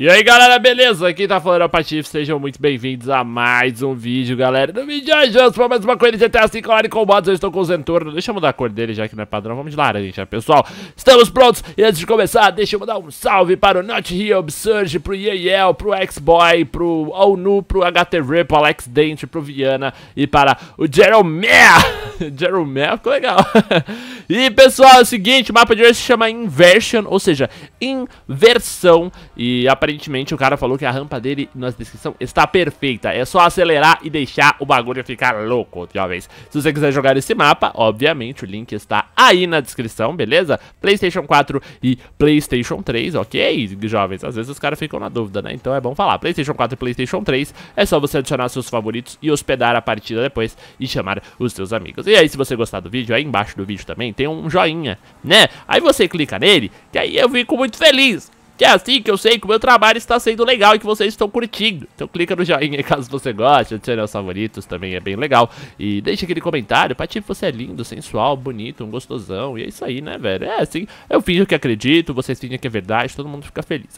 E aí galera, beleza? Aqui tá falando a é o Patife, sejam muito bem-vindos a mais um vídeo, galera. No vídeo de hoje, vamos pra mais uma coisa de GTA V online com mods, eu estou com o Zentorno. Deixa eu mudar a cor dele já que não é padrão, vamos de né, laranja, é pessoal. Estamos prontos, e antes de começar, deixa eu mandar um salve para o Not Here Obsurge, pro Yeyel, pro X-Boy, pro Onu, pro para pro Alex Dente, pro Viana e para o Jeromea. Jeromea ficou legal. e pessoal, é o seguinte, o mapa de hoje se chama Inversion, ou seja, inversão e aparentemente o cara falou que a rampa dele na descrição está perfeita, é só acelerar e deixar o bagulho ficar louco, jovens. Se você quiser jogar esse mapa, obviamente o link está aí na descrição, beleza? Playstation 4 e Playstation 3, ok, jovens? Às vezes os caras ficam na dúvida, né? Então é bom falar. Playstation 4 e Playstation 3, é só você adicionar seus favoritos e hospedar a partida depois e chamar os seus amigos. E aí, se você gostar do vídeo, aí embaixo do vídeo também tem um joinha, né? Aí você clica nele, que aí eu fico muito muito feliz. Que é assim que eu sei que o meu trabalho está sendo legal e que vocês estão curtindo. Então clica no joinha caso você goste, adicione aos favoritos também é bem legal. E deixa aquele comentário, Pati, você é lindo, sensual, bonito, um gostosão. E é isso aí, né, velho? É assim, eu finjo que acredito, vocês fingem que é verdade, todo mundo fica feliz.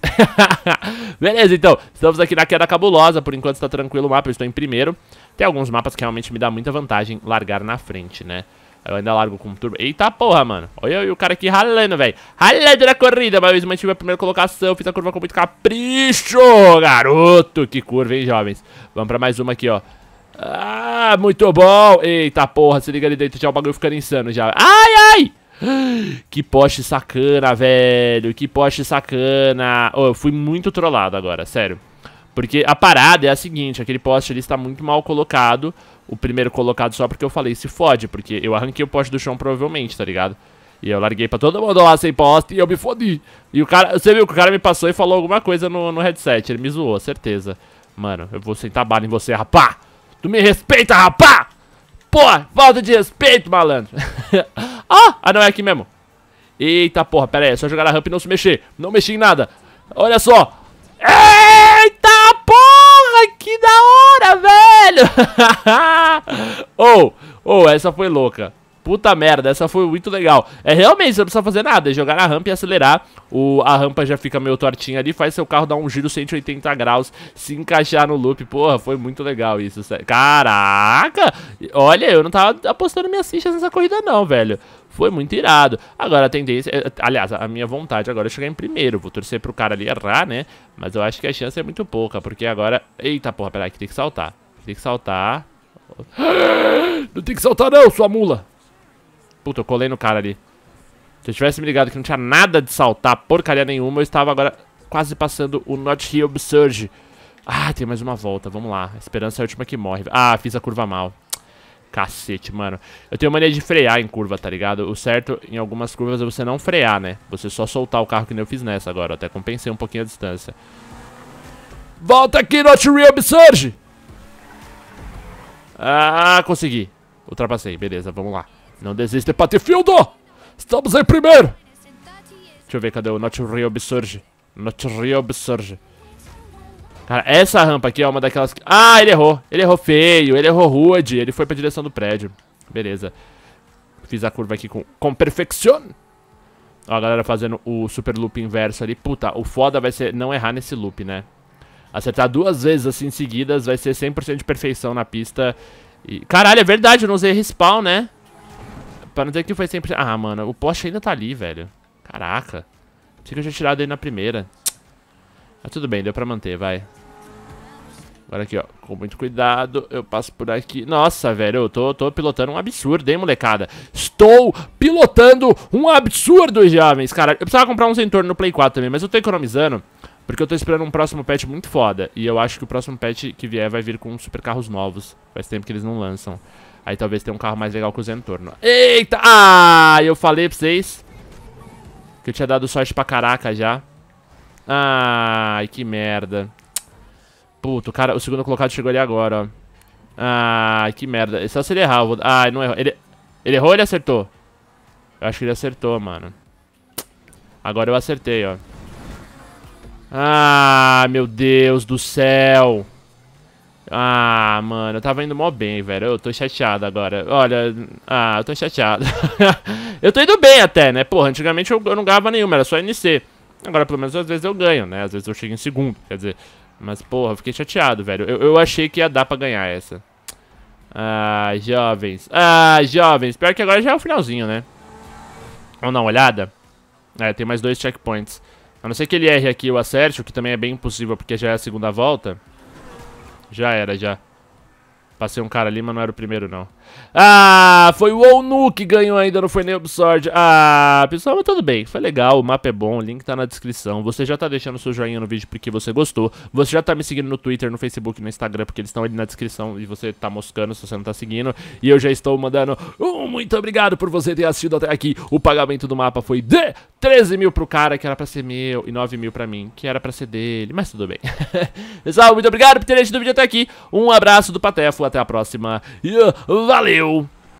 Beleza, então, estamos aqui na queda cabulosa, por enquanto está tranquilo o mapa, eu estou em primeiro. Tem alguns mapas que realmente me dá muita vantagem largar na frente, né? Eu ainda largo com turbo. Eita porra, mano. Olha o cara aqui ralando, velho. Ralando na corrida, mas eu mantive a primeira colocação. Fiz a curva com muito capricho, garoto. Que curva, hein, jovens. Vamos pra mais uma aqui, ó. Ah, muito bom. Eita porra, se liga ali dentro. Já o bagulho ficando insano já. Ai, ai. Que poste sacana, velho. Que poste sacana. Oh, eu fui muito trollado agora, sério. Porque a parada é a seguinte, aquele poste ali está muito mal colocado. O primeiro colocado só porque eu falei, se fode, porque eu arranquei o poste do chão provavelmente, tá ligado? E eu larguei pra todo mundo lá sem poste e eu me fodi. E o cara, você viu que o cara me passou e falou alguma coisa no, no headset, ele me zoou, certeza. Mano, eu vou sentar bala em você, rapá! Tu me respeita, rapá! Pô, falta de respeito, malandro! ah, ah, não, é aqui mesmo. Eita porra, pera aí, é só jogar a rampa e não se mexer. Não mexi em nada. Olha só. É! Que da hora, velho! Ou, oh, oh, essa foi louca. Puta merda, essa foi muito legal. É realmente, você não precisa fazer nada, é jogar na rampa e acelerar. O, a rampa já fica meio tortinha ali, faz seu carro dar um giro 180 graus, se encaixar no loop. Porra, foi muito legal isso. Sério. Caraca! Olha, eu não tava apostando minhas fichas nessa corrida não, velho. Foi muito irado. Agora a tendência. É, aliás, a minha vontade agora é chegar em primeiro. Vou torcer pro cara ali errar, né? Mas eu acho que a chance é muito pouca, porque agora. Eita porra, peraí, que tem que saltar. Tem que saltar. Não tem que saltar, não, sua mula. Puta, eu colei no cara ali. Se eu tivesse me ligado que não tinha nada de saltar, porcaria nenhuma, eu estava agora quase passando o Not Here Obsurge. Ah, tem mais uma volta, vamos lá. A esperança é a última que morre. Ah, fiz a curva mal. Cacete, mano. Eu tenho mania de frear em curva, tá ligado? O certo em algumas curvas é você não frear, né? Você só soltar o carro que nem eu fiz nessa agora. Até compensei um pouquinho a distância. Volta aqui, Not Real Surge! Ah, consegui. Ultrapassei, beleza, vamos lá. Não desista, Patifieldo! Estamos em primeiro! Deixa eu ver, cadê o Not Real surge? Not Real surge. Cara, essa rampa aqui é uma daquelas... Ah, ele errou. Ele errou feio, ele errou rude. Ele foi pra direção do prédio. Beleza. Fiz a curva aqui com, com perfeição. Ó, a galera fazendo o super loop inverso ali. Puta, o foda vai ser não errar nesse loop, né? Acertar duas vezes assim seguidas vai ser 100% de perfeição na pista. E... Caralho, é verdade, eu não usei respawn, né? Pra não dizer que foi sempre... Ah, mano, o poste ainda tá ali, velho. Caraca. Pensei que eu tinha tirado ele na primeira. Mas tudo bem, deu pra manter, vai. Agora aqui, ó. Com muito cuidado, eu passo por aqui. Nossa, velho, eu tô, tô pilotando um absurdo, hein, molecada? Estou pilotando um absurdo, jovens, cara. Eu precisava comprar uns entornos no Play 4 também, mas eu tô economizando. Porque eu tô esperando um próximo patch muito foda. E eu acho que o próximo patch que vier vai vir com super carros novos. Faz tempo que eles não lançam. Aí talvez tenha um carro mais legal que o Zentorno. Eita! Ah, eu falei pra vocês que eu tinha dado sorte pra caraca já. Ai, que merda. Puto, cara, o segundo colocado chegou ali agora, ó. Ai, que merda. Só se ele errar, eu vou... não errou. Ele, ele errou ou ele acertou? Eu acho que ele acertou, mano. Agora eu acertei, ó. Ah, meu Deus do céu. Ah, mano, eu tava indo mó bem, velho. Eu tô chateado agora. Olha, ah, eu tô chateado. eu tô indo bem até, né? Porra, antigamente eu, eu não ganhava nenhuma, era só NC. Agora, pelo menos, às vezes eu ganho, né? Às vezes eu chego em segundo, quer dizer. Mas, porra, fiquei chateado, velho. Eu, eu achei que ia dar pra ganhar essa. Ah, jovens. Ah, jovens. Pior que agora já é o finalzinho, né? Vamos dar uma olhada? É, tem mais dois checkpoints. A não ser que ele erre aqui o acerte, o que também é bem impossível, porque já é a segunda volta. Já era, já. Passei um cara ali, mas não era o primeiro, não. Ah, foi o Onu que ganhou ainda, não foi nem o Absorb. Ah, pessoal, mas tudo bem. Foi legal, o mapa é bom, o link tá na descrição. Você já tá deixando seu joinha no vídeo porque você gostou. Você já tá me seguindo no Twitter, no Facebook, no Instagram, porque eles estão ali na descrição e você tá moscando se você não tá seguindo. E eu já estou mandando um muito obrigado por você ter assistido até aqui. O pagamento do mapa foi de 13 mil pro cara que era pra ser meu e 9 mil pra mim, que era pra ser dele, mas tudo bem. Pessoal, muito obrigado por terem assistido o vídeo até aqui. Um abraço do Patefo, até a próxima e uh, valeu!